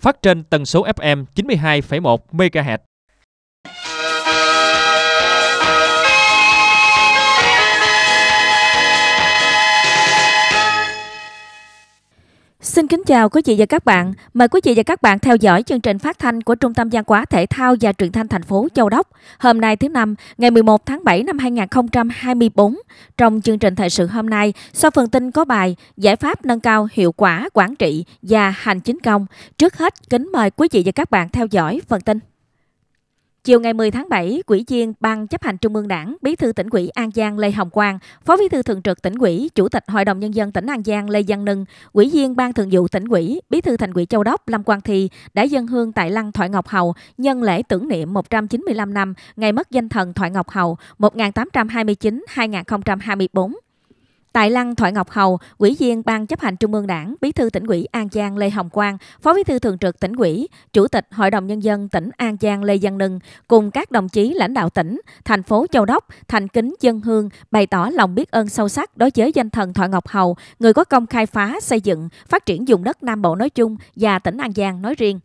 phát trên tần số FM 92,1 MHz Xin kính chào quý vị và các bạn. Mời quý vị và các bạn theo dõi chương trình phát thanh của Trung tâm Văn hóa Thể thao và Truyền thanh thành phố Châu Đốc. Hôm nay thứ năm, ngày 11 tháng 7 năm 2024. Trong chương trình thời sự hôm nay, sau phần tin có bài Giải pháp nâng cao hiệu quả quản trị và hành chính công. Trước hết, kính mời quý vị và các bạn theo dõi phần tin. Chiều ngày 10 tháng 7, Quỹ viên Ban chấp hành Trung ương Đảng, Bí thư tỉnh ủy An Giang Lê Hồng Quang, Phó Bí thư Thường trực tỉnh ủy, Chủ tịch Hội đồng Nhân dân tỉnh An Giang Lê Văn Nưng, Quỹ viên Ban thường vụ tỉnh ủy, Bí thư thành ủy Châu Đốc Lâm Quang Thi đã dân hương tại Lăng Thoại Ngọc Hầu nhân lễ tưởng niệm 195 năm ngày mất danh thần Thoại Ngọc Hầu 1829-2024 Tại Lăng Thoại Ngọc Hầu, Ủy viên Ban chấp hành Trung ương Đảng, Bí thư tỉnh ủy An Giang Lê Hồng Quang, Phó Bí thư Thường trực tỉnh ủy, Chủ tịch Hội đồng Nhân dân tỉnh An Giang Lê Văn Nưng cùng các đồng chí lãnh đạo tỉnh, thành phố Châu Đốc, thành kính dân hương bày tỏ lòng biết ơn sâu sắc đối với danh thần Thoại Ngọc Hầu, người có công khai phá, xây dựng, phát triển vùng đất Nam Bộ nói chung và tỉnh An Giang nói riêng.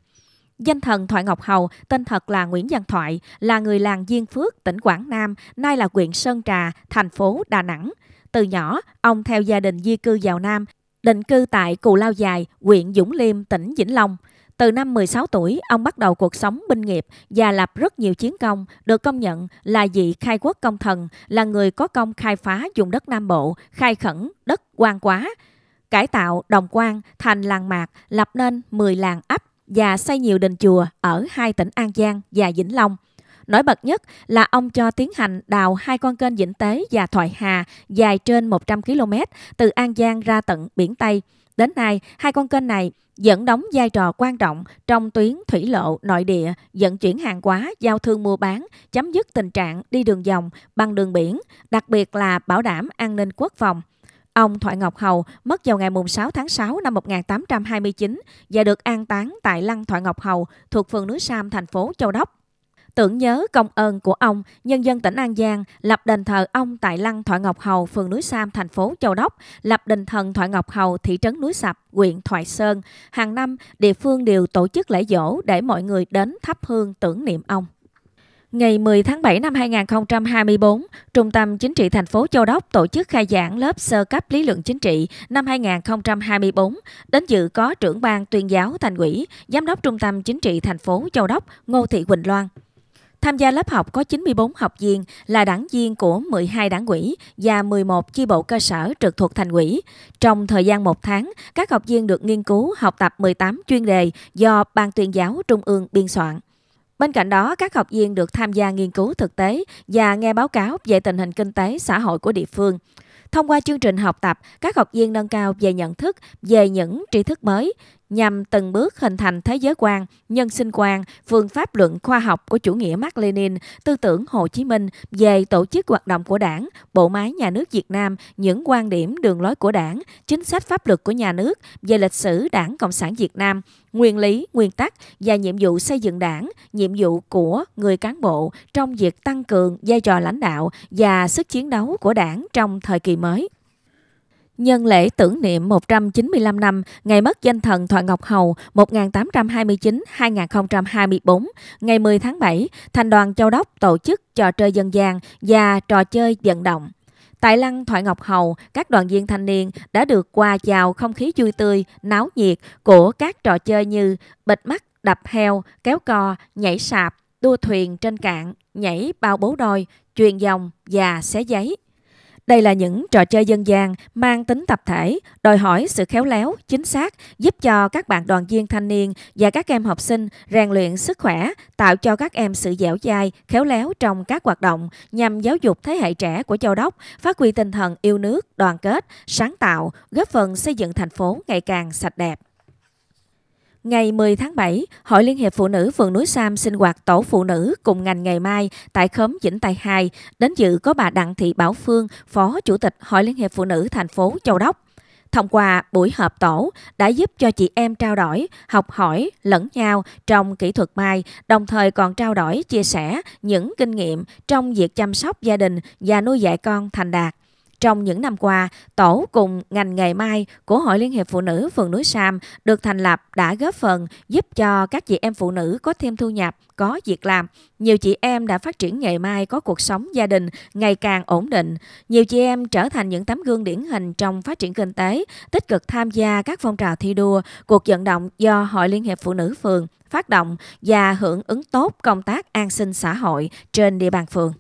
Danh thần Thoại Ngọc Hầu, tên thật là Nguyễn Văn Thoại, là người làng Diên Phước, tỉnh Quảng Nam, nay là huyện Sơn Trà, thành phố Đà Nẵng – từ nhỏ, ông theo gia đình di cư vào Nam, định cư tại Cù Lao Dài, huyện Dũng Liêm, tỉnh Vĩnh Long. Từ năm 16 tuổi, ông bắt đầu cuộc sống binh nghiệp và lập rất nhiều chiến công, được công nhận là vị khai quốc công thần, là người có công khai phá vùng đất Nam Bộ, khai khẩn đất quan quá, cải tạo đồng quan thành làng mạc, lập nên 10 làng ấp và xây nhiều đền chùa ở hai tỉnh An Giang và Vĩnh Long. Nổi bật nhất là ông cho tiến hành đào hai con kênh Vĩnh Tế và Thoại Hà dài trên 100 km từ An Giang ra tận biển Tây. Đến nay, hai con kênh này vẫn đóng vai trò quan trọng trong tuyến thủy lộ nội địa, vận chuyển hàng hóa, giao thương mua bán, chấm dứt tình trạng đi đường dòng bằng đường biển, đặc biệt là bảo đảm an ninh quốc phòng. Ông Thoại Ngọc Hầu mất vào ngày 6 tháng 6 năm 1829 và được an táng tại Lăng Thoại Ngọc Hầu thuộc phường Núi Sam, thành phố Châu Đốc. Tưởng nhớ công ơn của ông, nhân dân tỉnh An Giang lập đền thờ ông tại lăng Thoại Ngọc Hầu, phường Núi Sam, thành phố Châu Đốc, lập đền thần Thoại Ngọc Hầu, thị trấn Núi Sập, huyện Thoại Sơn. Hàng năm, địa phương đều tổ chức lễ dỗ để mọi người đến thắp hương tưởng niệm ông. Ngày 10 tháng 7 năm 2024, Trung tâm Chính trị thành phố Châu Đốc tổ chức khai giảng lớp sơ cấp lý luận chính trị năm 2024. Đến dự có trưởng ban tuyên giáo thành ủy, giám đốc Trung tâm Chính trị thành phố Châu Đốc Ngô Thị Quỳnh Loan. Tham gia lớp học có 94 học viên là đảng viên của 12 đảng quỹ và 11 chi bộ cơ sở trực thuộc thành quỹ Trong thời gian một tháng, các học viên được nghiên cứu học tập 18 chuyên đề do Ban tuyên giáo Trung ương biên soạn. Bên cạnh đó, các học viên được tham gia nghiên cứu thực tế và nghe báo cáo về tình hình kinh tế xã hội của địa phương. Thông qua chương trình học tập, các học viên nâng cao về nhận thức về những tri thức mới, nhằm từng bước hình thành thế giới quan, nhân sinh quan, phương pháp luận khoa học của chủ nghĩa Mark Lenin, tư tưởng Hồ Chí Minh về tổ chức hoạt động của đảng, bộ máy nhà nước Việt Nam, những quan điểm đường lối của đảng, chính sách pháp luật của nhà nước về lịch sử đảng Cộng sản Việt Nam, nguyên lý, nguyên tắc và nhiệm vụ xây dựng đảng, nhiệm vụ của người cán bộ trong việc tăng cường vai trò lãnh đạo và sức chiến đấu của đảng trong thời kỳ mới. Nhân lễ tưởng niệm 195 năm ngày mất danh thần Thoại Ngọc Hầu 1829-2024, ngày 10 tháng 7, Thành đoàn Châu Đốc tổ chức trò chơi dân gian và trò chơi vận động. Tại lăng Thoại Ngọc Hầu, các đoàn viên thanh niên đã được qua chào không khí vui tươi, náo nhiệt của các trò chơi như bịt mắt, đập heo, kéo co, nhảy sạp, đua thuyền trên cạn, nhảy bao bố đôi, truyền dòng và xé giấy. Đây là những trò chơi dân gian mang tính tập thể, đòi hỏi sự khéo léo, chính xác, giúp cho các bạn đoàn viên thanh niên và các em học sinh rèn luyện sức khỏe, tạo cho các em sự dẻo dai, khéo léo trong các hoạt động nhằm giáo dục thế hệ trẻ của Châu Đốc, phát huy tinh thần yêu nước, đoàn kết, sáng tạo, góp phần xây dựng thành phố ngày càng sạch đẹp. Ngày 10 tháng 7, Hội Liên hiệp Phụ nữ phường Núi Sam sinh hoạt tổ phụ nữ cùng ngành ngày mai tại khóm Vĩnh Tài 2. Đến dự có bà Đặng Thị Bảo Phương, Phó Chủ tịch Hội Liên hiệp Phụ nữ thành phố Châu Đốc. Thông qua buổi họp tổ đã giúp cho chị em trao đổi, học hỏi lẫn nhau trong kỹ thuật mai, đồng thời còn trao đổi, chia sẻ những kinh nghiệm trong việc chăm sóc gia đình và nuôi dạy con thành đạt. Trong những năm qua, tổ cùng ngành nghề mai của Hội Liên hiệp Phụ nữ phường Núi Sam được thành lập đã góp phần giúp cho các chị em phụ nữ có thêm thu nhập, có việc làm. Nhiều chị em đã phát triển nghề mai có cuộc sống gia đình ngày càng ổn định. Nhiều chị em trở thành những tấm gương điển hình trong phát triển kinh tế, tích cực tham gia các phong trào thi đua, cuộc vận động do Hội Liên hiệp Phụ nữ phường phát động và hưởng ứng tốt công tác an sinh xã hội trên địa bàn phường.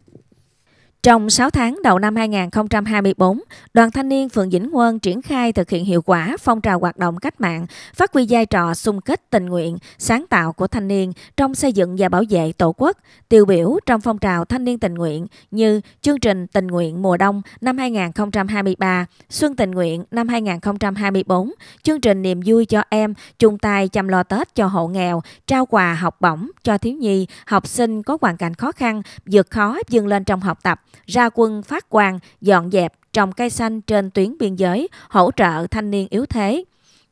Trong 6 tháng đầu năm 2024, Đoàn Thanh niên Phường Vĩnh Quân triển khai thực hiện hiệu quả phong trào hoạt động cách mạng, phát huy vai trò xung kích tình nguyện, sáng tạo của thanh niên trong xây dựng và bảo vệ Tổ quốc, tiêu biểu trong phong trào thanh niên tình nguyện như chương trình tình nguyện mùa đông năm 2023, xuân tình nguyện năm 2024, chương trình niềm vui cho em, chung tay chăm lo Tết cho hộ nghèo, trao quà học bổng cho thiếu nhi, học sinh có hoàn cảnh khó khăn, vượt khó vươn lên trong học tập ra quân phát quang, dọn dẹp, trồng cây xanh trên tuyến biên giới, hỗ trợ thanh niên yếu thế.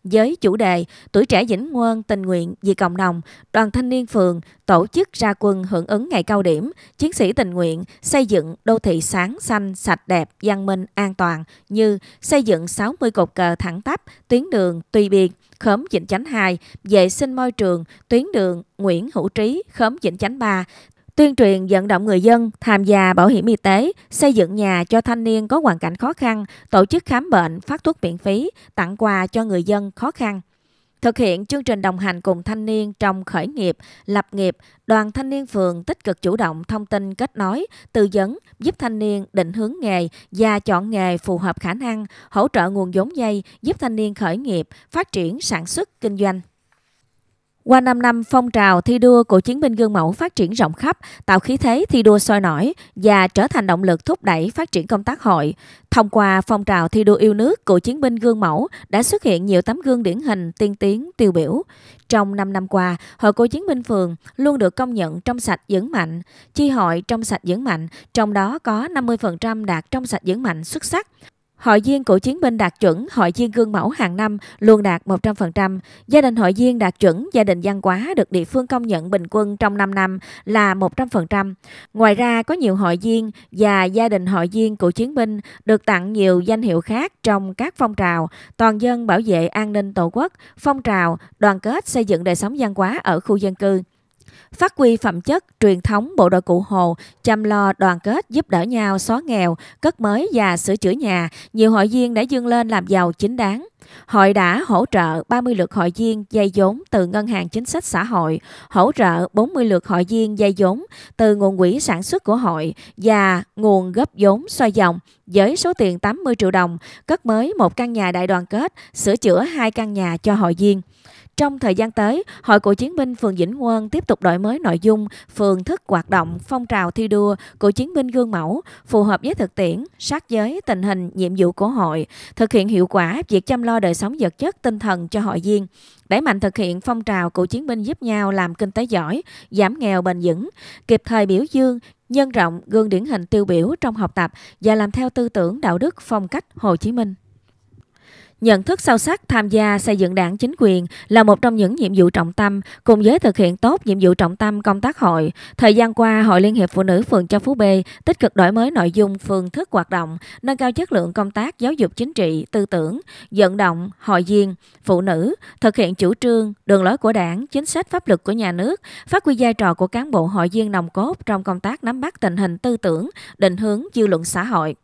Với chủ đề Tuổi trẻ Vĩnh quân tình nguyện vì cộng đồng, đoàn thanh niên phường tổ chức ra quân hưởng ứng ngày cao điểm, chiến sĩ tình nguyện xây dựng đô thị sáng, xanh, sạch đẹp, văn minh, an toàn như xây dựng 60 cột cờ thẳng tắp, tuyến đường Tuy Biên, khóm Vĩnh Chánh 2, vệ sinh môi trường, tuyến đường Nguyễn Hữu Trí, khóm Vĩnh Chánh 3, tuyên truyền vận động người dân tham gia bảo hiểm y tế, xây dựng nhà cho thanh niên có hoàn cảnh khó khăn, tổ chức khám bệnh, phát thuốc miễn phí, tặng quà cho người dân khó khăn. Thực hiện chương trình đồng hành cùng thanh niên trong khởi nghiệp, lập nghiệp, đoàn thanh niên phường tích cực chủ động thông tin kết nối, tư vấn, giúp thanh niên định hướng nghề và chọn nghề phù hợp khả năng, hỗ trợ nguồn vốn dây, giúp thanh niên khởi nghiệp, phát triển sản xuất kinh doanh. Qua 5 năm, phong trào thi đua của chiến binh gương mẫu phát triển rộng khắp, tạo khí thế thi đua sôi nổi và trở thành động lực thúc đẩy phát triển công tác hội. Thông qua phong trào thi đua yêu nước của chiến binh gương mẫu đã xuất hiện nhiều tấm gương điển hình tiên tiến tiêu biểu. Trong 5 năm qua, Hội Cô Chiến binh phường luôn được công nhận trong sạch vững mạnh, chi hội trong sạch vững mạnh, trong đó có 50% đạt trong sạch vững mạnh xuất sắc. Hội viên cựu chiến binh đạt chuẩn, hội viên gương mẫu hàng năm luôn đạt 100%. Gia đình hội viên đạt chuẩn, gia đình văn hóa được địa phương công nhận bình quân trong 5 năm là 100%. Ngoài ra, có nhiều hội viên và gia đình hội viên cựu chiến binh được tặng nhiều danh hiệu khác trong các phong trào toàn dân bảo vệ an ninh tổ quốc, phong trào đoàn kết xây dựng đời sống văn hóa ở khu dân cư. Phát huy phẩm chất truyền thống bộ đội cụ Hồ, chăm lo đoàn kết giúp đỡ nhau xóa nghèo, cất mới và sửa chữa nhà, nhiều hội viên đã dương lên làm giàu chính đáng. Hội đã hỗ trợ 30 lượt hội viên dây vốn từ Ngân hàng Chính sách Xã hội, hỗ trợ 40 lượt hội viên dây vốn từ nguồn quỹ sản xuất của hội và nguồn góp vốn xoay dòng với số tiền 80 triệu đồng, cất mới một căn nhà đại đoàn kết, sửa chữa hai căn nhà cho hội viên. Trong thời gian tới, Hội Cựu chiến binh phường Vĩnh Quân tiếp tục đổi mới nội dung, phương thức hoạt động, phong trào thi đua, cựu chiến binh gương mẫu, phù hợp với thực tiễn, sát giới, tình hình, nhiệm vụ của hội, thực hiện hiệu quả việc chăm lo đời sống vật chất, tinh thần cho hội viên, đẩy mạnh thực hiện phong trào cựu chiến binh giúp nhau làm kinh tế giỏi, giảm nghèo bền vững, kịp thời biểu dương, nhân rộng gương điển hình tiêu biểu trong học tập và làm theo tư tưởng đạo đức phong cách Hồ Chí Minh. Nhận thức sâu sắc tham gia xây dựng đảng chính quyền là một trong những nhiệm vụ trọng tâm cùng với thực hiện tốt nhiệm vụ trọng tâm công tác hội. Thời gian qua, Hội Liên hiệp Phụ nữ phường Châu Phú B tích cực đổi mới nội dung, phương thức hoạt động, nâng cao chất lượng công tác giáo dục chính trị, tư tưởng, vận động hội viên phụ nữ thực hiện chủ trương, đường lối của Đảng, chính sách pháp luật của nhà nước, phát huy vai trò của cán bộ hội viên nòng cốt trong công tác nắm bắt tình hình tư tưởng, định hướng dư luận xã hội.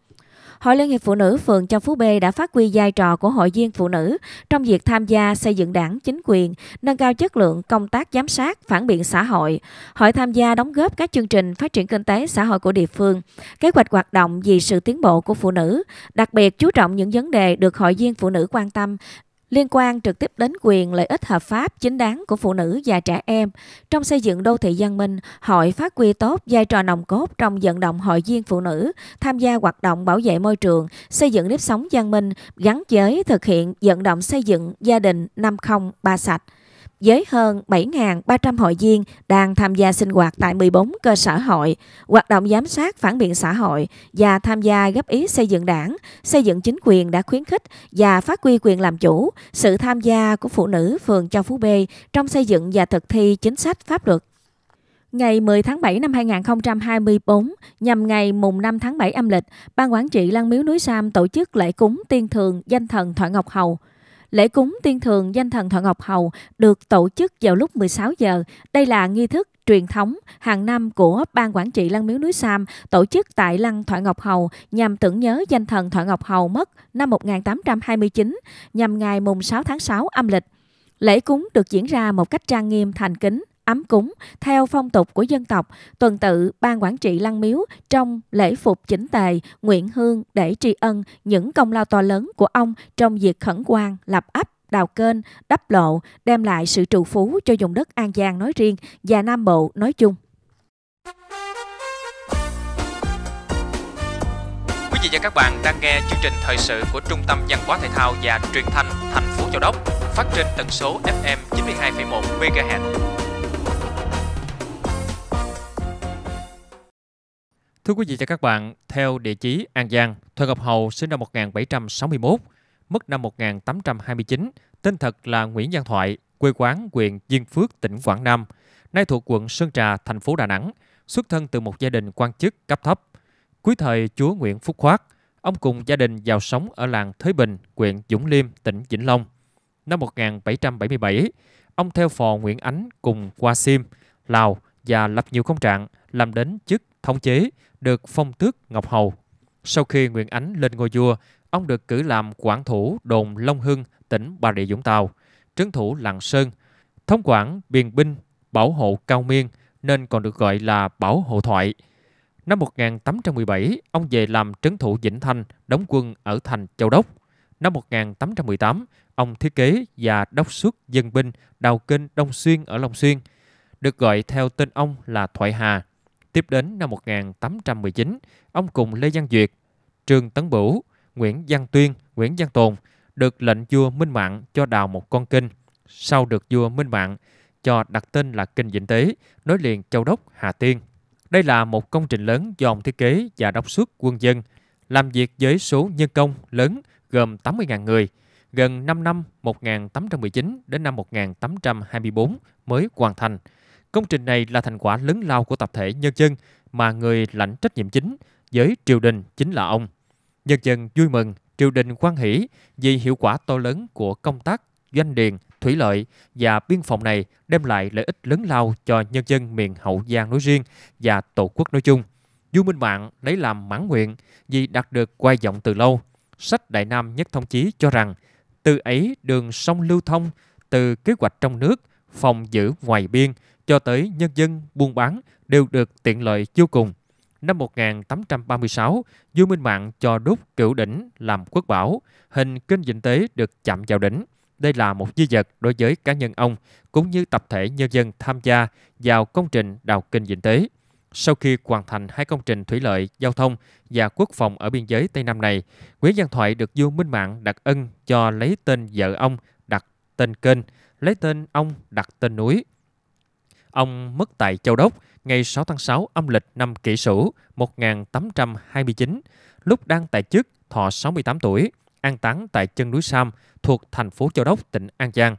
Hội Liên hiệp Phụ nữ phường Châu Phú B đã phát huy vai trò của hội viên phụ nữ trong việc tham gia xây dựng đảng, chính quyền, nâng cao chất lượng công tác giám sát, phản biện xã hội. Hội tham gia đóng góp các chương trình phát triển kinh tế xã hội của địa phương, kế hoạch hoạt động vì sự tiến bộ của phụ nữ, đặc biệt chú trọng những vấn đề được hội viên phụ nữ quan tâm liên quan trực tiếp đến quyền lợi ích hợp pháp chính đáng của phụ nữ và trẻ em. Trong xây dựng đô thị văn minh, hội phát huy tốt vai trò nòng cốt trong vận động hội viên phụ nữ tham gia hoạt động bảo vệ môi trường, xây dựng nếp sống văn minh gắn giới thực hiện vận động xây dựng gia đình năm không ba sạch với hơn 7.300 hội viên đang tham gia sinh hoạt tại 14 cơ sở hội, hoạt động giám sát phản biện xã hội và tham gia góp ý xây dựng đảng, xây dựng chính quyền đã khuyến khích và phát huy quyền làm chủ, sự tham gia của phụ nữ phường Châu Phú B trong xây dựng và thực thi chính sách pháp luật. Ngày 10 tháng 7 năm 2024, nhằm ngày mùng 5 tháng 7 âm lịch, Ban Quản trị Lăng Miếu Núi Sam tổ chức lễ cúng tiên thường danh thần Thoại Ngọc Hầu – Lễ cúng tiên thường danh thần Thuận Ngọc Hầu được tổ chức vào lúc 16 giờ. Đây là nghi thức truyền thống hàng năm của Ban Quản trị Lăng Miếu Núi Sam tổ chức tại Lăng Thoại Ngọc Hầu nhằm tưởng nhớ danh thần Thoại Ngọc Hầu mất năm 1829 nhằm ngày mùng 6 tháng 6 âm lịch. Lễ cúng được diễn ra một cách trang nghiêm thành kính ấm cúng theo phong tục của dân tộc, tuần tự ban quản trị Lăng Miếu trong lễ phục chỉnh tề, nguyện hương để tri ân những công lao to lớn của ông trong việc khẩn quan, lập ấp, đào kênh, đắp lộ, đem lại sự trụ phú cho vùng đất An Giang nói riêng và Nam Bộ nói chung. Quý vị và các bạn đang nghe chương trình thời sự của Trung tâm Văn hóa Thể thao và Truyền thanh thành phố Châu Đốc phát trên tần số FM 92,1 MHz Thưa quý vị và các bạn, theo địa chí An Giang, Thuận Ngọc Hầu sinh năm 1761, mất năm 1829, tên thật là Nguyễn Văn Thoại, quê quán huyện Diên Phước, tỉnh Quảng Nam, nay thuộc quận Sơn Trà, thành phố Đà Nẵng, xuất thân từ một gia đình quan chức cấp thấp. Cuối thời Chúa Nguyễn Phúc Khoát, ông cùng gia đình giàu sống ở làng Thới Bình, huyện Dũng Liêm, tỉnh Vĩnh Long. Năm 1777, ông theo phò Nguyễn Ánh cùng qua Sim, Lào và lập nhiều công trạng, làm đến chức thống chế, được phong tước Ngọc Hầu. Sau khi Nguyễn Ánh lên ngôi vua, ông được cử làm quản thủ đồn Long Hưng, tỉnh Bà Rịa Vũng Tàu, trấn thủ Lạng Sơn, thống quản biên binh, bảo hộ cao miên nên còn được gọi là bảo hộ thoại. Năm 1817, ông về làm trấn thủ Vĩnh Thanh, đóng quân ở thành Châu Đốc. Năm 1818, ông thiết kế và đốc xuất dân binh đào kênh Đông Xuyên ở Long Xuyên, được gọi theo tên ông là Thoại Hà. Tiếp đến năm 1819, ông cùng Lê Văn Duyệt, Trương Tấn Bửu, Nguyễn Văn Tuyên, Nguyễn Văn Tồn được lệnh vua Minh Mạng cho đào một con kinh. Sau được vua Minh Mạng cho đặt tên là Kinh Vĩnh Tế, nối liền Châu Đốc, Hà Tiên. Đây là một công trình lớn do ông thiết kế và đốc xuất quân dân, làm việc với số nhân công lớn gồm 80.000 người. Gần 5 năm 1819 đến năm 1824 mới hoàn thành – Công trình này là thành quả lớn lao của tập thể nhân dân mà người lãnh trách nhiệm chính với triều đình chính là ông. Nhân dân vui mừng, triều đình quan hỷ vì hiệu quả to lớn của công tác doanh điền, thủy lợi và biên phòng này đem lại lợi ích lớn lao cho nhân dân miền Hậu Giang nói riêng và Tổ quốc nói chung. Du Minh Mạng lấy làm mãn nguyện vì đạt được quay vọng từ lâu. Sách Đại Nam Nhất Thông Chí cho rằng từ ấy đường sông lưu thông từ kế hoạch trong nước, phòng giữ ngoài biên cho tới nhân dân buôn bán đều được tiện lợi vô cùng. Năm 1836, Du Minh Mạng cho đúc cựu đỉnh làm quốc bảo, hình kinh dinh tế được chạm vào đỉnh. Đây là một di vật đối với cá nhân ông, cũng như tập thể nhân dân tham gia vào công trình đào kinh dinh tế. Sau khi hoàn thành hai công trình thủy lợi, giao thông và quốc phòng ở biên giới Tây Nam này, Nguyễn Văn Thoại được Du Minh Mạng đặt ân cho lấy tên vợ ông đặt tên kênh, lấy tên ông đặt tên núi. Ông mất tại Châu Đốc ngày 6 tháng 6 âm lịch năm Kỷ Sửu 1829, lúc đang tại chức thọ 68 tuổi, an táng tại chân núi Sam thuộc thành phố Châu Đốc, tỉnh An Giang.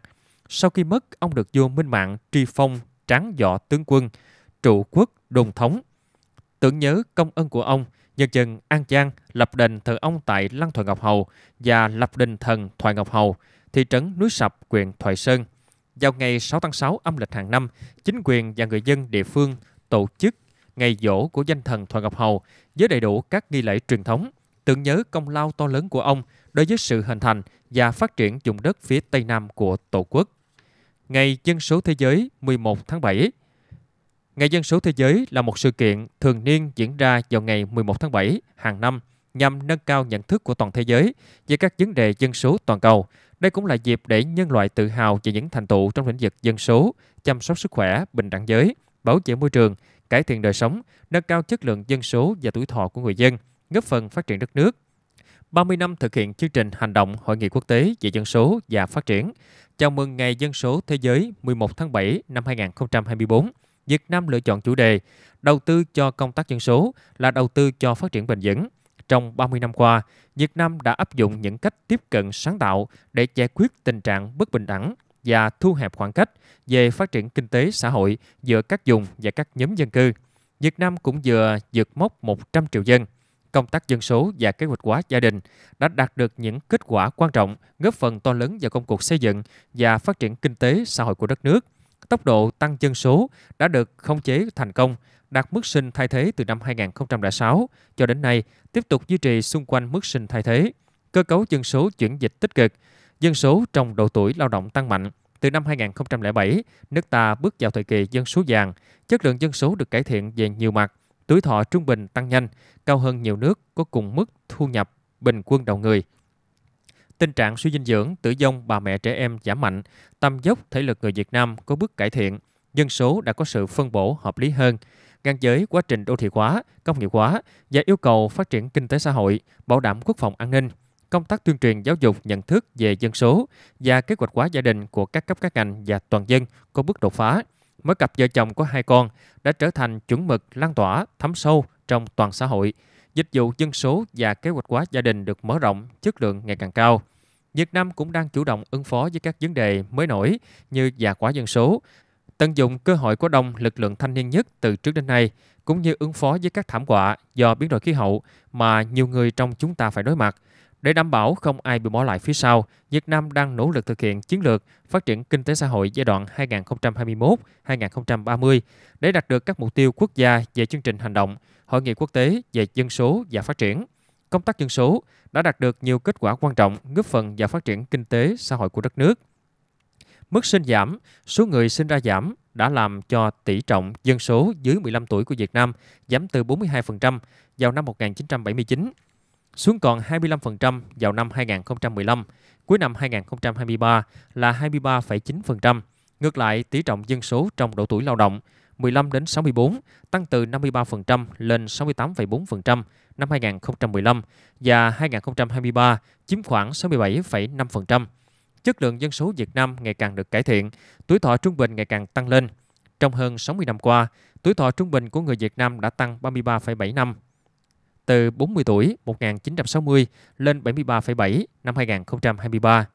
Sau khi mất, ông được vua Minh Mạng tri phong tráng võ tướng quân, trụ quốc đồn thống. Tưởng nhớ công ơn của ông, nhân dân An Giang lập đền thờ ông tại Lăng Thoại Ngọc Hầu và lập đền thần Thoại Ngọc Hầu, thị trấn núi Sập, huyện Thoại Sơn – vào ngày 6 tháng 6 âm lịch hàng năm, chính quyền và người dân địa phương tổ chức ngày dỗ của danh thần Thoại Ngọc Hầu với đầy đủ các nghi lễ truyền thống, tưởng nhớ công lao to lớn của ông đối với sự hình thành và phát triển vùng đất phía Tây Nam của Tổ quốc. Ngày Dân số Thế giới 11 tháng 7 Ngày Dân số Thế giới là một sự kiện thường niên diễn ra vào ngày 11 tháng 7 hàng năm nhằm nâng cao nhận thức của toàn thế giới về các vấn đề dân số toàn cầu, đây cũng là dịp để nhân loại tự hào về những thành tựu trong lĩnh vực dân số, chăm sóc sức khỏe, bình đẳng giới, bảo vệ môi trường, cải thiện đời sống, nâng cao chất lượng dân số và tuổi thọ của người dân, góp phần phát triển đất nước. 30 năm thực hiện chương trình hành động Hội nghị quốc tế về dân số và phát triển, chào mừng Ngày Dân số Thế giới 11 tháng 7 năm 2024, Việt Nam lựa chọn chủ đề Đầu tư cho công tác dân số là đầu tư cho phát triển bền vững trong 30 năm qua, Việt Nam đã áp dụng những cách tiếp cận sáng tạo để giải quyết tình trạng bất bình đẳng và thu hẹp khoảng cách về phát triển kinh tế xã hội giữa các vùng và các nhóm dân cư. Việt Nam cũng vừa vượt mốc 100 triệu dân. Công tác dân số và kế hoạch hóa gia đình đã đạt được những kết quả quan trọng, góp phần to lớn vào công cuộc xây dựng và phát triển kinh tế xã hội của đất nước. Tốc độ tăng dân số đã được khống chế thành công đạt mức sinh thay thế từ năm 2006 cho đến nay tiếp tục duy trì xung quanh mức sinh thay thế. Cơ cấu dân số chuyển dịch tích cực, dân số trong độ tuổi lao động tăng mạnh. Từ năm 2007, nước ta bước vào thời kỳ dân số vàng, chất lượng dân số được cải thiện về nhiều mặt, tuổi thọ trung bình tăng nhanh, cao hơn nhiều nước có cùng mức thu nhập bình quân đầu người. Tình trạng suy dinh dưỡng, tử vong bà mẹ trẻ em giảm mạnh, tâm dốc thể lực người Việt Nam có bước cải thiện, dân số đã có sự phân bổ hợp lý hơn ngang giới quá trình đô thị hóa, công nghiệp hóa và yêu cầu phát triển kinh tế xã hội, bảo đảm quốc phòng an ninh công tác tuyên truyền giáo dục nhận thức về dân số và kế hoạch hóa gia đình của các cấp các ngành và toàn dân có bước đột phá. Mỗi cặp vợ chồng có hai con đã trở thành chuẩn mực lan tỏa, thấm sâu trong toàn xã hội. Dịch vụ dân số và kế hoạch hóa gia đình được mở rộng, chất lượng ngày càng cao. Việt Nam cũng đang chủ động ứng phó với các vấn đề mới nổi như già hóa dân số, tận dụng cơ hội của đông lực lượng thanh niên nhất từ trước đến nay, cũng như ứng phó với các thảm họa do biến đổi khí hậu mà nhiều người trong chúng ta phải đối mặt. Để đảm bảo không ai bị bỏ lại phía sau, Việt Nam đang nỗ lực thực hiện chiến lược phát triển kinh tế xã hội giai đoạn 2021-2030 để đạt được các mục tiêu quốc gia về chương trình hành động, hội nghị quốc tế về dân số và phát triển. Công tác dân số đã đạt được nhiều kết quả quan trọng góp phần vào phát triển kinh tế xã hội của đất nước. Mức sinh giảm, số người sinh ra giảm đã làm cho tỷ trọng dân số dưới 15 tuổi của Việt Nam giảm từ 42% vào năm 1979 xuống còn 25% vào năm 2015, cuối năm 2023 là 23,9%. Ngược lại, tỷ trọng dân số trong độ tuổi lao động 15 đến 64 tăng từ 53% lên 68,4% năm 2015 và 2023 chiếm khoảng 67,5% chất lượng dân số Việt Nam ngày càng được cải thiện, tuổi thọ trung bình ngày càng tăng lên. Trong hơn 60 năm qua, tuổi thọ trung bình của người Việt Nam đã tăng 33,7 năm, từ 40 tuổi 1960 lên 73,7 năm 2023.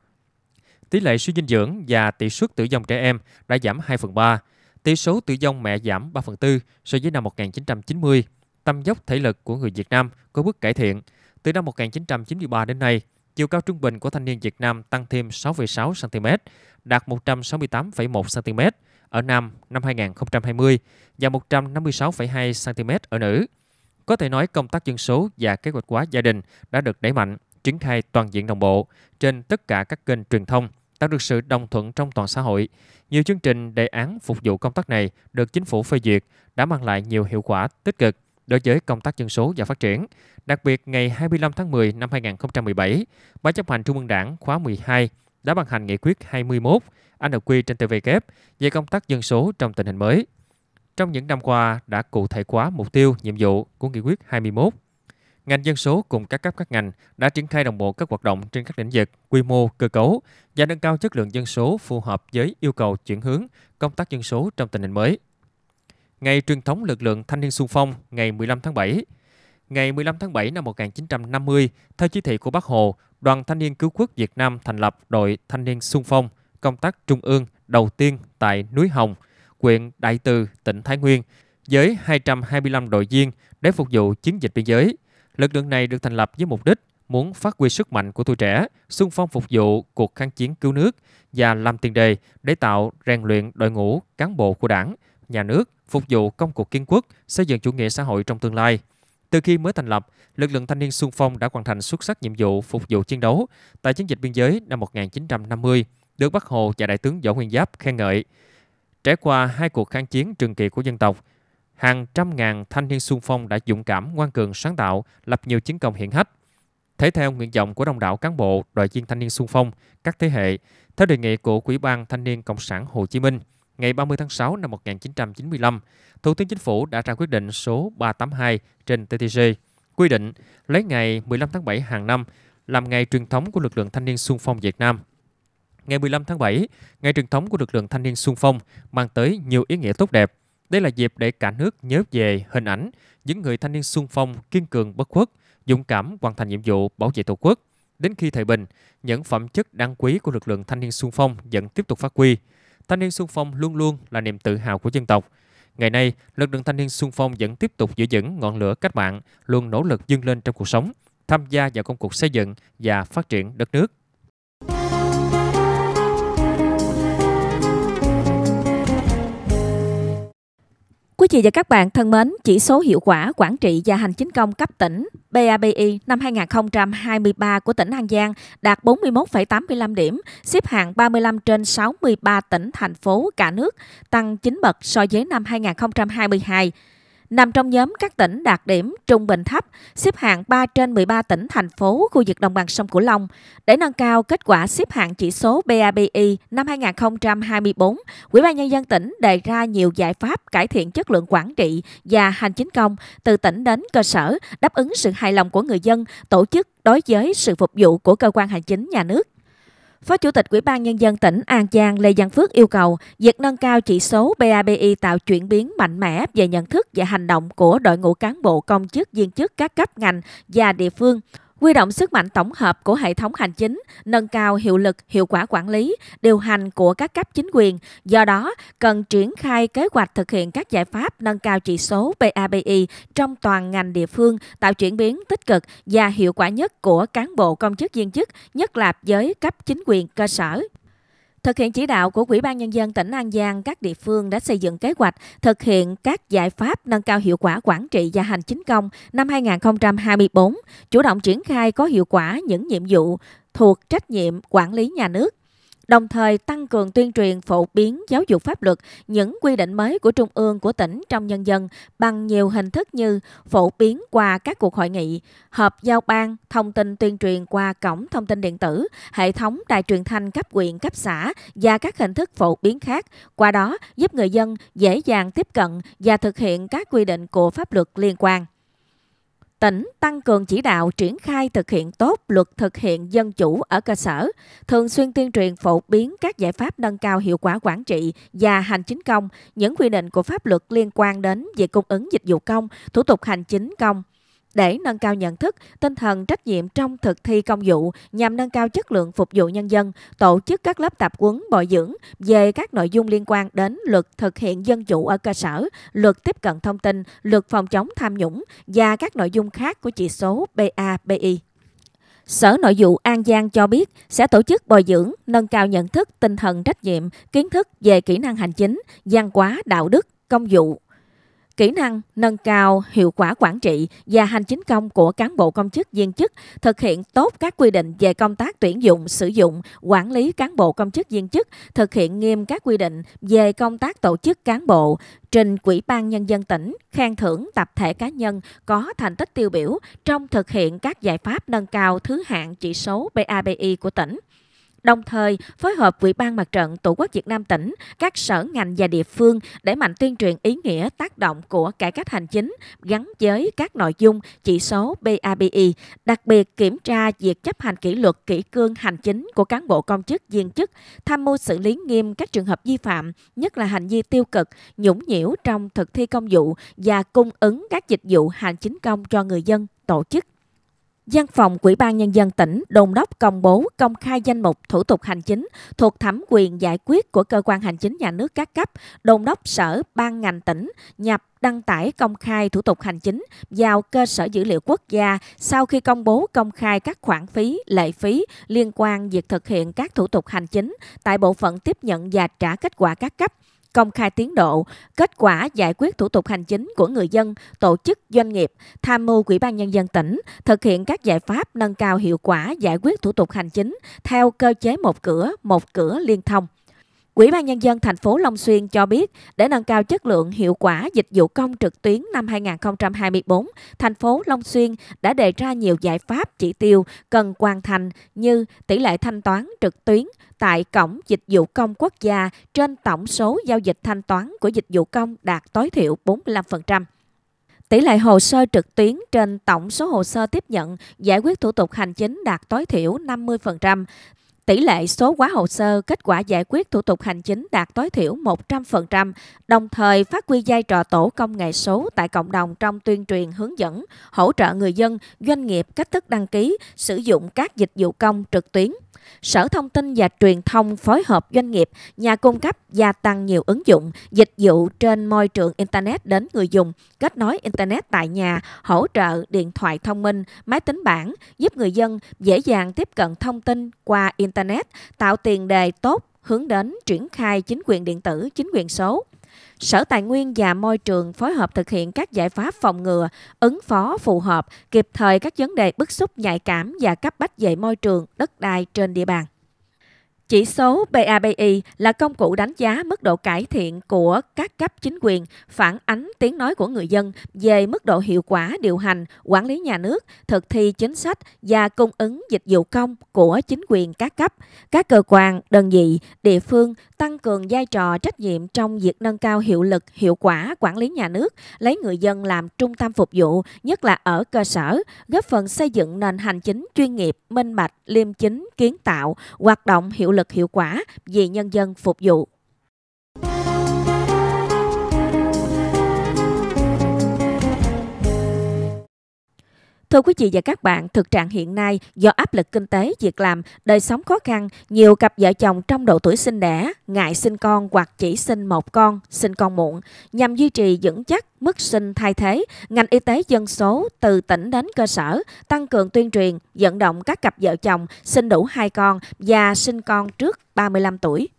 Tỷ lệ suy dinh dưỡng và tỷ suất tử vong trẻ em đã giảm 2 phần 3, tỷ số tử vong mẹ giảm 3 phần 4 so với năm 1990. Tâm dốc thể lực của người Việt Nam có bước cải thiện. Từ năm 1993 đến nay, chiều cao trung bình của thanh niên Việt Nam tăng thêm 6,6 cm, đạt 168,1 cm ở nam năm 2020 và 156,2 cm ở nữ. Có thể nói công tác dân số và kế hoạch hóa gia đình đã được đẩy mạnh, triển khai toàn diện đồng bộ trên tất cả các kênh truyền thông, tạo được sự đồng thuận trong toàn xã hội. Nhiều chương trình đề án phục vụ công tác này được chính phủ phê duyệt đã mang lại nhiều hiệu quả tích cực đối với công tác dân số và phát triển. Đặc biệt, ngày 25 tháng 10 năm 2017, Ban chấp hành Trung ương Đảng khóa 12 đã ban hành nghị quyết 21 NQ trên TVK e về công tác dân số trong tình hình mới. Trong những năm qua đã cụ thể hóa mục tiêu, nhiệm vụ của nghị quyết 21. Ngành dân số cùng các cấp các ngành đã triển khai đồng bộ các hoạt động trên các lĩnh vực, quy mô, cơ cấu và nâng cao chất lượng dân số phù hợp với yêu cầu chuyển hướng công tác dân số trong tình hình mới ngày truyền thống lực lượng thanh niên xung phong ngày 15 tháng 7. Ngày 15 tháng 7 năm 1950, theo chỉ thị của Bác Hồ, Đoàn Thanh niên Cứu quốc Việt Nam thành lập đội Thanh niên xung phong công tác trung ương đầu tiên tại núi Hồng, huyện Đại Từ, tỉnh Thái Nguyên, với 225 đội viên để phục vụ chiến dịch biên giới. Lực lượng này được thành lập với mục đích muốn phát huy sức mạnh của tuổi trẻ, xung phong phục vụ cuộc kháng chiến cứu nước và làm tiền đề để tạo rèn luyện đội ngũ cán bộ của đảng, nhà nước phục vụ công cuộc kiến quốc, xây dựng chủ nghĩa xã hội trong tương lai. Từ khi mới thành lập, lực lượng thanh niên xung phong đã hoàn thành xuất sắc nhiệm vụ phục vụ chiến đấu tại chiến dịch biên giới năm 1950, được Bắc Hồ và Đại tướng Võ Nguyên Giáp khen ngợi. Trải qua hai cuộc kháng chiến trường kỳ của dân tộc, hàng trăm ngàn thanh niên xung phong đã dũng cảm, ngoan cường, sáng tạo, lập nhiều chiến công hiển hách. Thể theo nguyện vọng của đông đảo cán bộ, đội viên thanh niên xung phong, các thế hệ, theo đề nghị của Quỹ ban Thanh niên Cộng sản Hồ Chí Minh – ngày 30 tháng 6 năm 1995, Thủ tướng Chính phủ đã ra quyết định số 382 trên TTG quy định lấy ngày 15 tháng 7 hàng năm làm ngày truyền thống của lực lượng thanh niên xung phong Việt Nam. Ngày 15 tháng 7, ngày truyền thống của lực lượng thanh niên xung phong mang tới nhiều ý nghĩa tốt đẹp. Đây là dịp để cả nước nhớ về hình ảnh những người thanh niên xung phong kiên cường bất khuất, dũng cảm hoàn thành nhiệm vụ bảo vệ Tổ quốc. Đến khi thời bình, những phẩm chất đáng quý của lực lượng thanh niên xung phong vẫn tiếp tục phát huy, thanh niên sung phong luôn luôn là niềm tự hào của dân tộc. Ngày nay, lực lượng thanh niên sung phong vẫn tiếp tục giữ vững ngọn lửa cách mạng, luôn nỗ lực dâng lên trong cuộc sống, tham gia vào công cuộc xây dựng và phát triển đất nước. Quý vị và các bạn thân mến, chỉ số hiệu quả quản trị và hành chính công cấp tỉnh BABI năm 2023 của tỉnh An Giang đạt 41,85 điểm, xếp hạng 35 trên 63 tỉnh, thành phố cả nước, tăng 9 bậc so với năm 2022 nằm trong nhóm các tỉnh đạt điểm trung bình thấp, xếp hạng 3 trên 13 tỉnh thành phố khu vực đồng bằng sông Cửu Long để nâng cao kết quả xếp hạng chỉ số BABI năm 2024. Ủy ban nhân dân tỉnh đề ra nhiều giải pháp cải thiện chất lượng quản trị và hành chính công từ tỉnh đến cơ sở, đáp ứng sự hài lòng của người dân, tổ chức đối với sự phục vụ của cơ quan hành chính nhà nước Phó Chủ tịch Ủy ban Nhân dân tỉnh An Giang Lê Văn Phước yêu cầu việc nâng cao chỉ số BABI tạo chuyển biến mạnh mẽ về nhận thức và hành động của đội ngũ cán bộ công chức viên chức các cấp ngành và địa phương, Quy động sức mạnh tổng hợp của hệ thống hành chính, nâng cao hiệu lực, hiệu quả quản lý, điều hành của các cấp chính quyền. Do đó, cần triển khai kế hoạch thực hiện các giải pháp nâng cao chỉ số PABI trong toàn ngành địa phương, tạo chuyển biến tích cực và hiệu quả nhất của cán bộ công chức viên chức, nhất là giới cấp chính quyền cơ sở Thực hiện chỉ đạo của Ủy ban Nhân dân tỉnh An Giang, các địa phương đã xây dựng kế hoạch thực hiện các giải pháp nâng cao hiệu quả quản trị và hành chính công năm 2024, chủ động triển khai có hiệu quả những nhiệm vụ thuộc trách nhiệm quản lý nhà nước đồng thời tăng cường tuyên truyền phổ biến giáo dục pháp luật, những quy định mới của Trung ương của tỉnh trong nhân dân bằng nhiều hình thức như phổ biến qua các cuộc hội nghị, họp giao ban, thông tin tuyên truyền qua cổng thông tin điện tử, hệ thống đài truyền thanh cấp huyện, cấp xã và các hình thức phổ biến khác, qua đó giúp người dân dễ dàng tiếp cận và thực hiện các quy định của pháp luật liên quan. Tỉnh tăng cường chỉ đạo triển khai thực hiện tốt luật thực hiện dân chủ ở cơ sở, thường xuyên tuyên truyền phổ biến các giải pháp nâng cao hiệu quả quản trị và hành chính công, những quy định của pháp luật liên quan đến về cung ứng dịch vụ công, thủ tục hành chính công, để nâng cao nhận thức, tinh thần trách nhiệm trong thực thi công vụ nhằm nâng cao chất lượng phục vụ nhân dân, tổ chức các lớp tập huấn bồi dưỡng về các nội dung liên quan đến luật thực hiện dân chủ ở cơ sở, luật tiếp cận thông tin, luật phòng chống tham nhũng và các nội dung khác của chỉ số BAPI Sở Nội vụ An Giang cho biết sẽ tổ chức bồi dưỡng, nâng cao nhận thức, tinh thần trách nhiệm, kiến thức về kỹ năng hành chính, văn hóa, đạo đức, công vụ kỹ năng nâng cao hiệu quả quản trị và hành chính công của cán bộ công chức viên chức, thực hiện tốt các quy định về công tác tuyển dụng, sử dụng, quản lý cán bộ công chức viên chức, thực hiện nghiêm các quy định về công tác tổ chức cán bộ, trình Quỹ ban Nhân dân tỉnh khen thưởng tập thể cá nhân có thành tích tiêu biểu trong thực hiện các giải pháp nâng cao thứ hạng chỉ số PABI của tỉnh đồng thời phối hợp với Ban Mặt trận Tổ quốc Việt Nam tỉnh, các sở ngành và địa phương để mạnh tuyên truyền ý nghĩa tác động của cải cách hành chính gắn với các nội dung chỉ số BABI, đặc biệt kiểm tra việc chấp hành kỷ luật kỷ cương hành chính của cán bộ công chức viên chức, tham mưu xử lý nghiêm các trường hợp vi phạm, nhất là hành vi tiêu cực, nhũng nhiễu trong thực thi công vụ và cung ứng các dịch vụ hành chính công cho người dân, tổ chức Văn phòng Ủy ban Nhân dân tỉnh đồn đốc công bố công khai danh mục thủ tục hành chính thuộc thẩm quyền giải quyết của cơ quan hành chính nhà nước các cấp, đồn đốc sở, ban ngành tỉnh nhập đăng tải công khai thủ tục hành chính vào cơ sở dữ liệu quốc gia sau khi công bố công khai các khoản phí, lệ phí liên quan việc thực hiện các thủ tục hành chính tại bộ phận tiếp nhận và trả kết quả các cấp công khai tiến độ, kết quả giải quyết thủ tục hành chính của người dân, tổ chức doanh nghiệp, tham mưu Ủy ban nhân dân tỉnh thực hiện các giải pháp nâng cao hiệu quả giải quyết thủ tục hành chính theo cơ chế một cửa, một cửa liên thông. Ủy ban nhân dân thành phố Long Xuyên cho biết, để nâng cao chất lượng hiệu quả dịch vụ công trực tuyến năm 2024, thành phố Long Xuyên đã đề ra nhiều giải pháp chỉ tiêu cần hoàn thành như tỷ lệ thanh toán trực tuyến, tại cổng dịch vụ công quốc gia trên tổng số giao dịch thanh toán của dịch vụ công đạt tối thiểu 45%. Tỷ lệ hồ sơ trực tuyến trên tổng số hồ sơ tiếp nhận giải quyết thủ tục hành chính đạt tối thiểu 50%. Tỷ lệ số quá hồ sơ kết quả giải quyết thủ tục hành chính đạt tối thiểu 100%, đồng thời phát huy vai trò tổ công nghệ số tại cộng đồng trong tuyên truyền hướng dẫn, hỗ trợ người dân, doanh nghiệp cách thức đăng ký, sử dụng các dịch vụ công trực tuyến. Sở Thông tin và Truyền thông phối hợp doanh nghiệp, nhà cung cấp gia tăng nhiều ứng dụng, dịch vụ trên môi trường Internet đến người dùng, kết nối Internet tại nhà, hỗ trợ điện thoại thông minh, máy tính bảng, giúp người dân dễ dàng tiếp cận thông tin qua Internet, tạo tiền đề tốt hướng đến triển khai chính quyền điện tử, chính quyền số. Sở Tài nguyên và Môi trường phối hợp thực hiện các giải pháp phòng ngừa, ứng phó phù hợp, kịp thời các vấn đề bức xúc nhạy cảm và cấp bách về môi trường, đất đai trên địa bàn. Chỉ số BABI là công cụ đánh giá mức độ cải thiện của các cấp chính quyền, phản ánh tiếng nói của người dân về mức độ hiệu quả điều hành, quản lý nhà nước, thực thi chính sách và cung ứng dịch vụ công của chính quyền các cấp. Các cơ quan, đơn vị, địa phương tăng cường vai trò trách nhiệm trong việc nâng cao hiệu lực, hiệu quả quản lý nhà nước, lấy người dân làm trung tâm phục vụ, nhất là ở cơ sở, góp phần xây dựng nền hành chính chuyên nghiệp, minh bạch, liêm chính, kiến tạo, hoạt động hiệu lực hiệu quả vì nhân dân phục vụ. Thưa quý vị và các bạn, thực trạng hiện nay do áp lực kinh tế, việc làm, đời sống khó khăn, nhiều cặp vợ chồng trong độ tuổi sinh đẻ, ngại sinh con hoặc chỉ sinh một con, sinh con muộn. Nhằm duy trì vững chắc mức sinh thay thế, ngành y tế dân số từ tỉnh đến cơ sở tăng cường tuyên truyền, vận động các cặp vợ chồng sinh đủ hai con và sinh con trước 35 tuổi.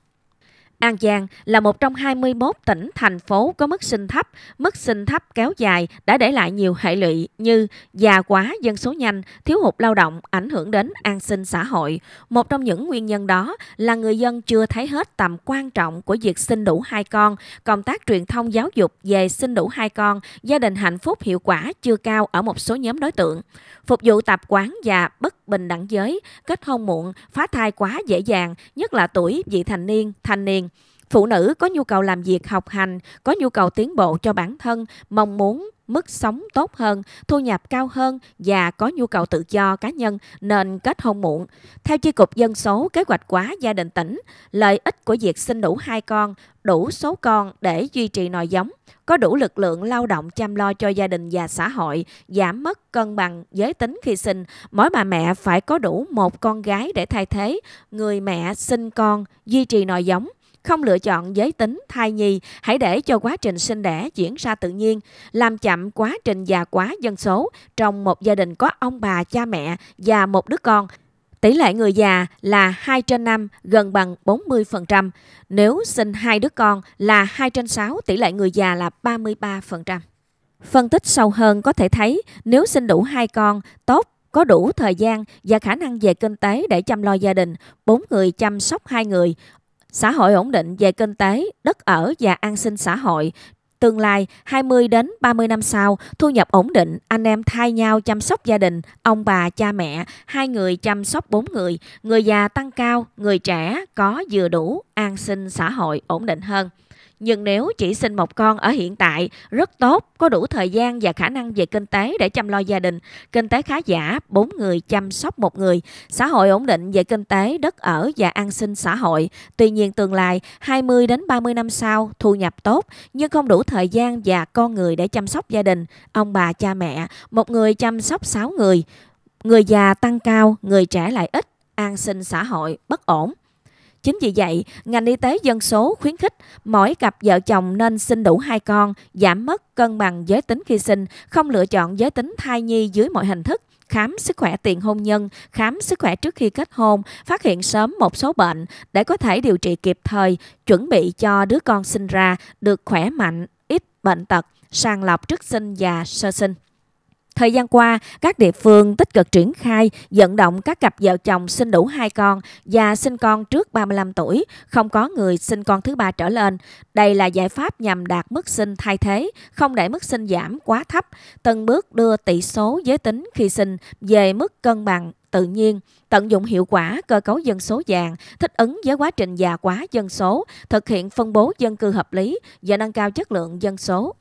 An Giang là một trong 21 tỉnh, thành phố có mức sinh thấp. Mức sinh thấp kéo dài đã để lại nhiều hệ lụy như già quá, dân số nhanh, thiếu hụt lao động, ảnh hưởng đến an sinh xã hội. Một trong những nguyên nhân đó là người dân chưa thấy hết tầm quan trọng của việc sinh đủ hai con. Công tác truyền thông giáo dục về sinh đủ hai con, gia đình hạnh phúc hiệu quả chưa cao ở một số nhóm đối tượng. Phục vụ tập quán và bất bình đẳng giới, kết hôn muộn, phá thai quá dễ dàng, nhất là tuổi vị thành niên, thanh niên. Phụ nữ có nhu cầu làm việc, học hành, có nhu cầu tiến bộ cho bản thân, mong muốn mức sống tốt hơn, thu nhập cao hơn và có nhu cầu tự do cá nhân nên kết hôn muộn. Theo Chi cục Dân số Kế hoạch hóa gia đình tỉnh, lợi ích của việc sinh đủ hai con, đủ số con để duy trì nòi giống, có đủ lực lượng lao động chăm lo cho gia đình và xã hội, giảm mất cân bằng giới tính khi sinh, mỗi bà mẹ phải có đủ một con gái để thay thế, người mẹ sinh con, duy trì nòi giống – không lựa chọn giới tính, thai nhi, hãy để cho quá trình sinh đẻ diễn ra tự nhiên, làm chậm quá trình già quá dân số trong một gia đình có ông bà, cha mẹ và một đứa con Tỷ lệ người già là 2 trên 5, gần bằng 40%. Nếu sinh hai đứa con là 2 trên 6, tỷ lệ người già là 33%. Phân tích sâu hơn có thể thấy, nếu sinh đủ hai con, tốt có đủ thời gian và khả năng về kinh tế để chăm lo gia đình, bốn người chăm sóc hai người, Xã hội ổn định về kinh tế, đất ở và an sinh xã hội Tương lai 20 đến 30 năm sau, thu nhập ổn định, anh em thay nhau chăm sóc gia đình, ông bà, cha mẹ, hai người chăm sóc bốn người, người già tăng cao, người trẻ có vừa đủ, an sinh xã hội ổn định hơn. Nhưng nếu chỉ sinh một con ở hiện tại, rất tốt, có đủ thời gian và khả năng về kinh tế để chăm lo gia đình, kinh tế khá giả, bốn người chăm sóc một người, xã hội ổn định về kinh tế, đất ở và an sinh xã hội. Tuy nhiên tương lai 20 đến 30 năm sau, thu nhập tốt nhưng không đủ thời gian và con người để chăm sóc gia đình, ông bà cha mẹ, một người chăm sóc 6 người. Người già tăng cao, người trẻ lại ít, an sinh xã hội bất ổn. Chính vì vậy, ngành y tế dân số khuyến khích mỗi cặp vợ chồng nên sinh đủ hai con, giảm mất cân bằng giới tính khi sinh, không lựa chọn giới tính thai nhi dưới mọi hình thức khám sức khỏe tiền hôn nhân, khám sức khỏe trước khi kết hôn, phát hiện sớm một số bệnh để có thể điều trị kịp thời, chuẩn bị cho đứa con sinh ra được khỏe mạnh, ít bệnh tật, sàng lọc trước sinh và sơ sinh. Thời gian qua, các địa phương tích cực triển khai vận động các cặp vợ chồng sinh đủ hai con và sinh con trước 35 tuổi, không có người sinh con thứ ba trở lên. Đây là giải pháp nhằm đạt mức sinh thay thế, không để mức sinh giảm quá thấp, từng bước đưa tỷ số giới tính khi sinh về mức cân bằng tự nhiên, tận dụng hiệu quả cơ cấu dân số vàng, thích ứng với quá trình già quá dân số, thực hiện phân bố dân cư hợp lý và nâng cao chất lượng dân số.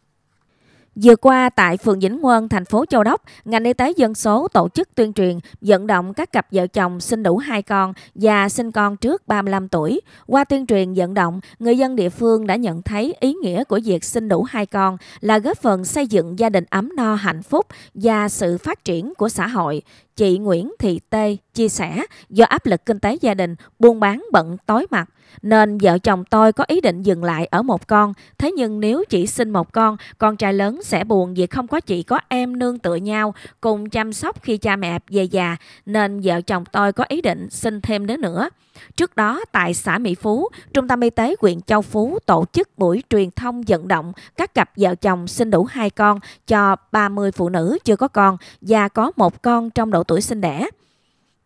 Vừa qua tại phường Vĩnh Quân, thành phố Châu Đốc, ngành y tế dân số tổ chức tuyên truyền vận động các cặp vợ chồng sinh đủ hai con và sinh con trước 35 tuổi. Qua tuyên truyền vận động, người dân địa phương đã nhận thấy ý nghĩa của việc sinh đủ hai con là góp phần xây dựng gia đình ấm no hạnh phúc và sự phát triển của xã hội chị Nguyễn Thị Tê chia sẻ do áp lực kinh tế gia đình, buôn bán bận tối mặt nên vợ chồng tôi có ý định dừng lại ở một con. Thế nhưng nếu chỉ sinh một con, con trai lớn sẽ buồn vì không có chị có em nương tựa nhau cùng chăm sóc khi cha mẹ về già nên vợ chồng tôi có ý định sinh thêm đứa nữa. Trước đó, tại xã Mỹ Phú, Trung tâm Y tế huyện Châu Phú tổ chức buổi truyền thông vận động các cặp vợ chồng sinh đủ hai con cho 30 phụ nữ chưa có con và có một con trong độ tuổi sinh đẻ.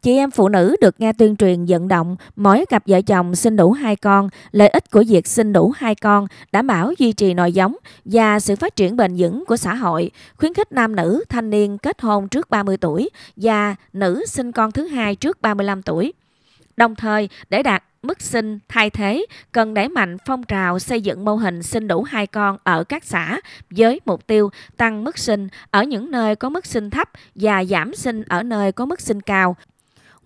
Chị em phụ nữ được nghe tuyên truyền vận động mỗi cặp vợ chồng sinh đủ hai con, lợi ích của việc sinh đủ hai con đảm bảo duy trì nòi giống và sự phát triển bền vững của xã hội, khuyến khích nam nữ thanh niên kết hôn trước 30 tuổi và nữ sinh con thứ hai trước 35 tuổi. Đồng thời, để đạt mức sinh thay thế, cần đẩy mạnh phong trào xây dựng mô hình sinh đủ hai con ở các xã với mục tiêu tăng mức sinh ở những nơi có mức sinh thấp và giảm sinh ở nơi có mức sinh cao.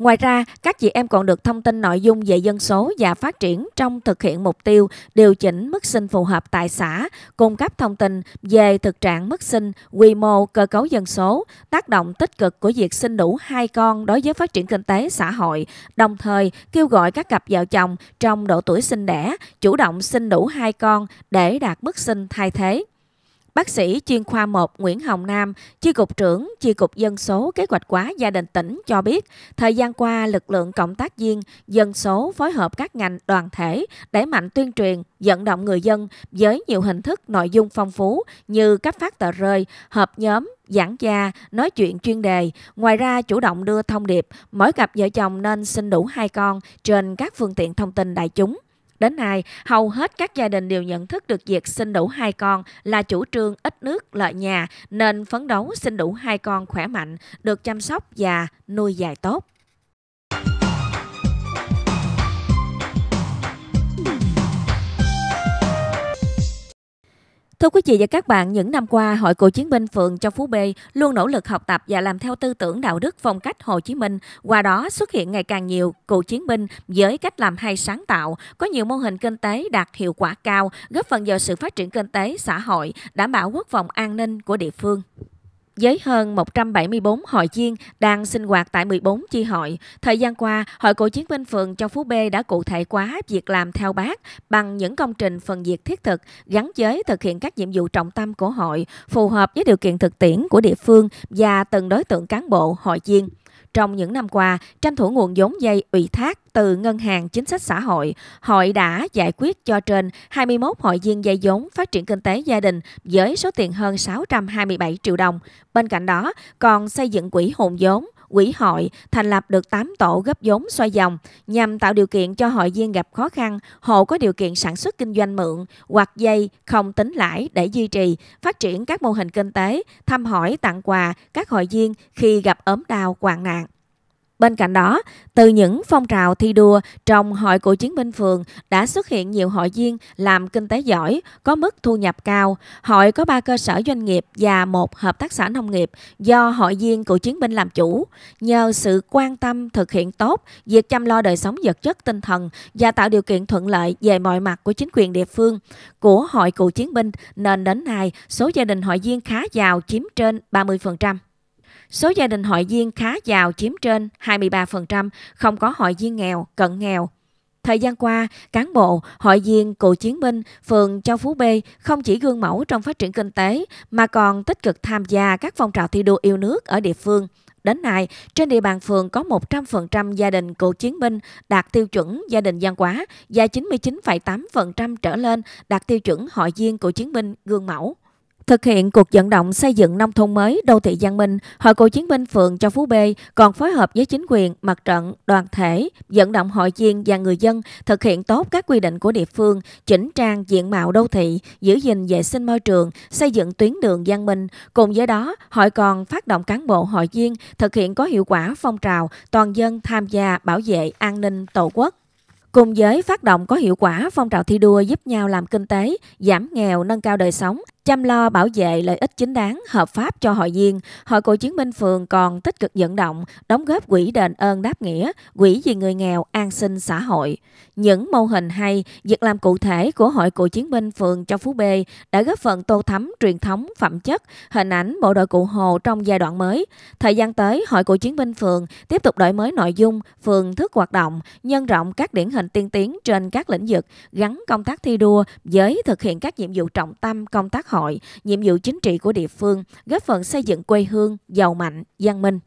Ngoài ra, các chị em còn được thông tin nội dung về dân số và phát triển trong thực hiện mục tiêu điều chỉnh mức sinh phù hợp tại xã, cung cấp thông tin về thực trạng mức sinh, quy mô, cơ cấu dân số, tác động tích cực của việc sinh đủ hai con đối với phát triển kinh tế xã hội, đồng thời kêu gọi các cặp vợ chồng trong độ tuổi sinh đẻ chủ động sinh đủ hai con để đạt mức sinh thay thế. Bác sĩ chuyên khoa 1 Nguyễn Hồng Nam, chi cục trưởng chi cục dân số kế hoạch hóa gia đình tỉnh cho biết, thời gian qua lực lượng cộng tác viên dân số phối hợp các ngành đoàn thể đẩy mạnh tuyên truyền, vận động người dân với nhiều hình thức nội dung phong phú như cấp phát tờ rơi, họp nhóm, giảng gia, nói chuyện chuyên đề. Ngoài ra, chủ động đưa thông điệp mỗi cặp vợ chồng nên sinh đủ hai con trên các phương tiện thông tin đại chúng. Đến nay, hầu hết các gia đình đều nhận thức được việc sinh đủ hai con là chủ trương ít nước lợi nhà nên phấn đấu sinh đủ hai con khỏe mạnh, được chăm sóc và nuôi dài tốt. Thưa quý vị và các bạn, những năm qua, Hội Cựu chiến binh phường Châu Phú B luôn nỗ lực học tập và làm theo tư tưởng đạo đức phong cách Hồ Chí Minh. Qua đó xuất hiện ngày càng nhiều cựu chiến binh với cách làm hay sáng tạo, có nhiều mô hình kinh tế đạt hiệu quả cao, góp phần vào sự phát triển kinh tế, xã hội, đảm bảo quốc phòng an ninh của địa phương với hơn 174 hội viên đang sinh hoạt tại 14 chi hội. Thời gian qua, Hội Cựu chiến binh phường Châu Phú B đã cụ thể hóa việc làm theo bác bằng những công trình phần việc thiết thực, gắn giới thực hiện các nhiệm vụ trọng tâm của hội, phù hợp với điều kiện thực tiễn của địa phương và từng đối tượng cán bộ, hội viên. Trong những năm qua, tranh thủ nguồn vốn dây ủy thác từ Ngân hàng Chính sách Xã hội, hội đã giải quyết cho trên 21 hội viên dây vốn phát triển kinh tế gia đình với số tiền hơn 627 triệu đồng. Bên cạnh đó, còn xây dựng quỹ hồn vốn, quỹ hội thành lập được 8 tổ gấp vốn xoay dòng nhằm tạo điều kiện cho hội viên gặp khó khăn, hộ có điều kiện sản xuất kinh doanh mượn hoặc dây không tính lãi để duy trì, phát triển các mô hình kinh tế, thăm hỏi tặng quà các hội viên khi gặp ốm đau, hoạn nạn. Bên cạnh đó, từ những phong trào thi đua trong hội cựu chiến binh phường đã xuất hiện nhiều hội viên làm kinh tế giỏi, có mức thu nhập cao. Hội có 3 cơ sở doanh nghiệp và một hợp tác xã nông nghiệp do hội viên cựu chiến binh làm chủ. Nhờ sự quan tâm thực hiện tốt, việc chăm lo đời sống vật chất tinh thần và tạo điều kiện thuận lợi về mọi mặt của chính quyền địa phương của hội cựu chiến binh nên đến nay số gia đình hội viên khá giàu chiếm trên 30%. Số gia đình hội viên khá giàu chiếm trên 23%, không có hội viên nghèo, cận nghèo. Thời gian qua, cán bộ, hội viên, cựu chiến binh, phường Châu Phú B không chỉ gương mẫu trong phát triển kinh tế mà còn tích cực tham gia các phong trào thi đua yêu nước ở địa phương. Đến nay, trên địa bàn phường có 100% gia đình cựu chiến binh đạt tiêu chuẩn gia đình gian quá và 99,8% trở lên đạt tiêu chuẩn hội viên cựu chiến binh gương mẫu. Thực hiện cuộc vận động xây dựng nông thôn mới, đô thị Giang Minh, Hội Cựu chiến binh phường Châu Phú B còn phối hợp với chính quyền, mặt trận, đoàn thể, vận động hội viên và người dân thực hiện tốt các quy định của địa phương, chỉnh trang diện mạo đô thị, giữ gìn vệ sinh môi trường, xây dựng tuyến đường Giang Minh. Cùng với đó, hội còn phát động cán bộ hội viên thực hiện có hiệu quả phong trào toàn dân tham gia bảo vệ an ninh tổ quốc cùng với phát động có hiệu quả phong trào thi đua giúp nhau làm kinh tế, giảm nghèo, nâng cao đời sống, Chăm lo bảo vệ lợi ích chính đáng, hợp pháp cho hội viên, Hội Cựu chiến binh phường còn tích cực vận động, đóng góp quỹ đền ơn đáp nghĩa, quỹ vì người nghèo, an sinh xã hội. Những mô hình hay, việc làm cụ thể của Hội Cựu chiến binh phường trong Phú B đã góp phần tô thắm truyền thống, phẩm chất, hình ảnh bộ đội cụ Hồ trong giai đoạn mới. Thời gian tới, Hội Cựu chiến binh phường tiếp tục đổi mới nội dung, phương thức hoạt động, nhân rộng các điển hình tiên tiến trên các lĩnh vực, gắn công tác thi đua với thực hiện các nhiệm vụ trọng tâm công tác hội, nhiệm vụ chính trị của địa phương, góp phần xây dựng quê hương giàu mạnh, văn minh.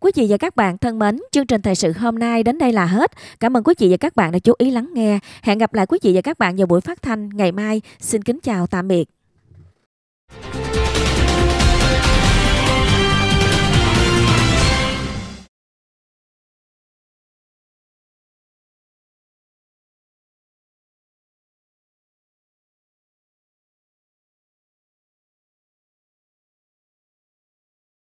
Quý vị và các bạn thân mến, chương trình thời sự hôm nay đến đây là hết. Cảm ơn quý vị và các bạn đã chú ý lắng nghe. Hẹn gặp lại quý vị và các bạn vào buổi phát thanh ngày mai. Xin kính chào tạm biệt.